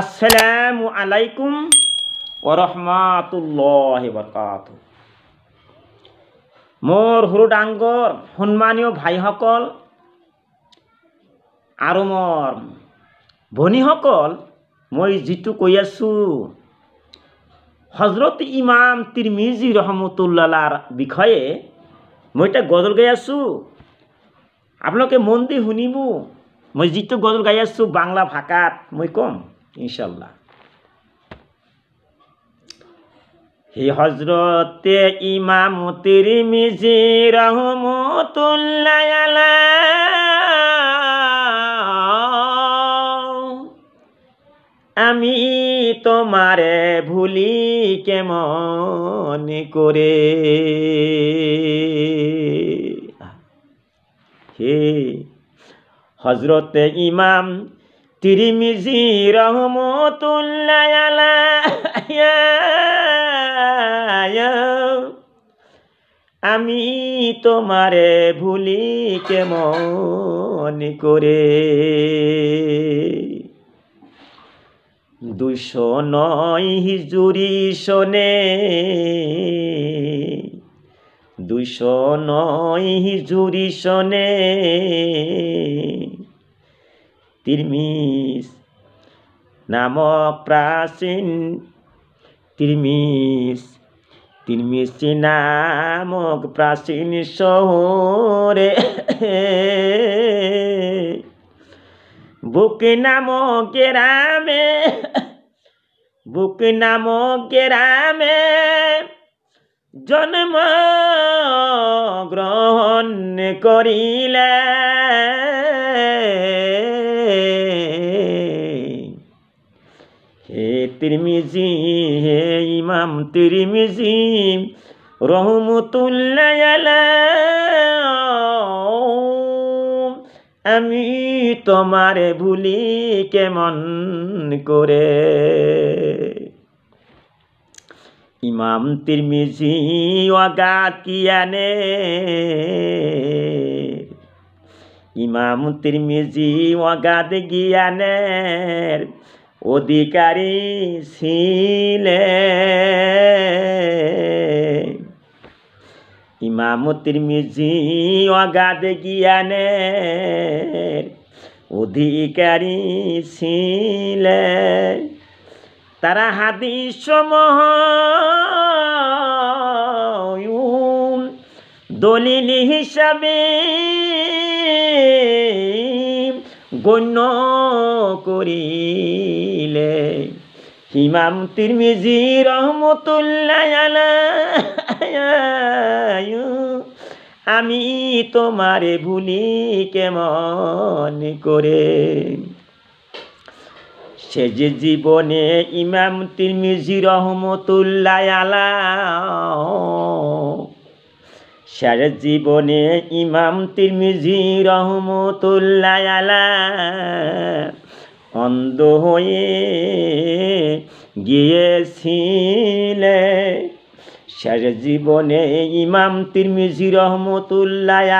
আসসালামু আলাইকুম ওরহমাতুল্লাহ বরকাত মোর হুরু ডাঙ্গর সন্মানীয় ভাই সকল আর মর ভনী সকল মই যিটো কৈ আছো হজরত ইমাম তিরমিজি রহমতুল্লালার বিষয়ে মই এটা গজল গাই আছো আপনাদের মন দিয়ে শুনিব মই যিটো গজল গাই আছো বাংলা ভাষাত মই কম ইনশাল্লাহ হি হজরতে ইমাম তিরমিজি রহমতুল্লাহ আমি তোমারে ভুলি কেমন করে হে হজরতে ইমাম তিরিমিজি রহমতুল্লাহ আমি তোমারে ভুলি কেমন করে দুশো নয় হিজুরি শোনে দুশো নয় হিজুরি শোনে তিরমিস নামক প্রাচীন তিরমিস তিরমিস নামক প্রাচীন শহরে বুকে নামক গ্রামে বুকে নামক গ্রামে জন্ম গ্রহণ করিলা তিরমিজি হে ইমাম তিরমিজি রহমতুল্লাহ আমি তোমারে ভুলি কেমন করে ইমাম তিরমিজি অগাত কিয়ানে ইমাম তিরমিজি অগাত গিয়ানের অধিকারী ছিলে ইমামতির মিজি অগাধ গিয়ানে অধিকারী ছিলে তারা হাদিস সমূহ দলিল হিসাবে গণ্য করিলে ইমাম তিরমিজি রহমতুল্লায় আমি তোমারে ভুলি কেমন করে সে যে জীবনে ইমাম তিরমিজি রহমতুল্লায় আলা সারা জীবনে ইমাম তিরমিজি রহমতুল্লাহ অন্ধ হয়ে গিয়েছিল সারা জীবনে ইমাম তিরমিজি রহমতুল্লাহ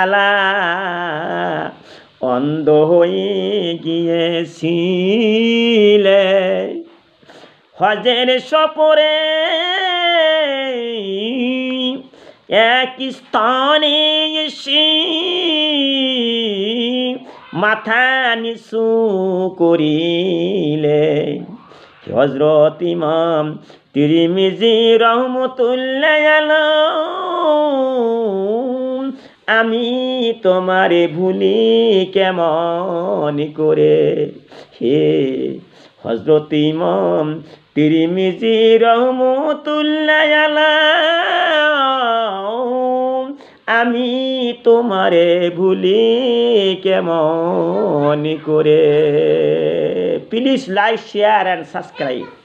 অন্ধ হয়ে গিয়েছিল হজের সপরে এক স্থানে এসে মাথা নিচু করিলে হজরত ইমাম তিরিমিজি রহমতুল্লাহ আমি তোমারে ভুলি কেমন করে হে হজরত ইমাম তিরিমিজি রহমতুল্লাহ আমি তোমারে ভুলি কেমন করে please like share and subscribe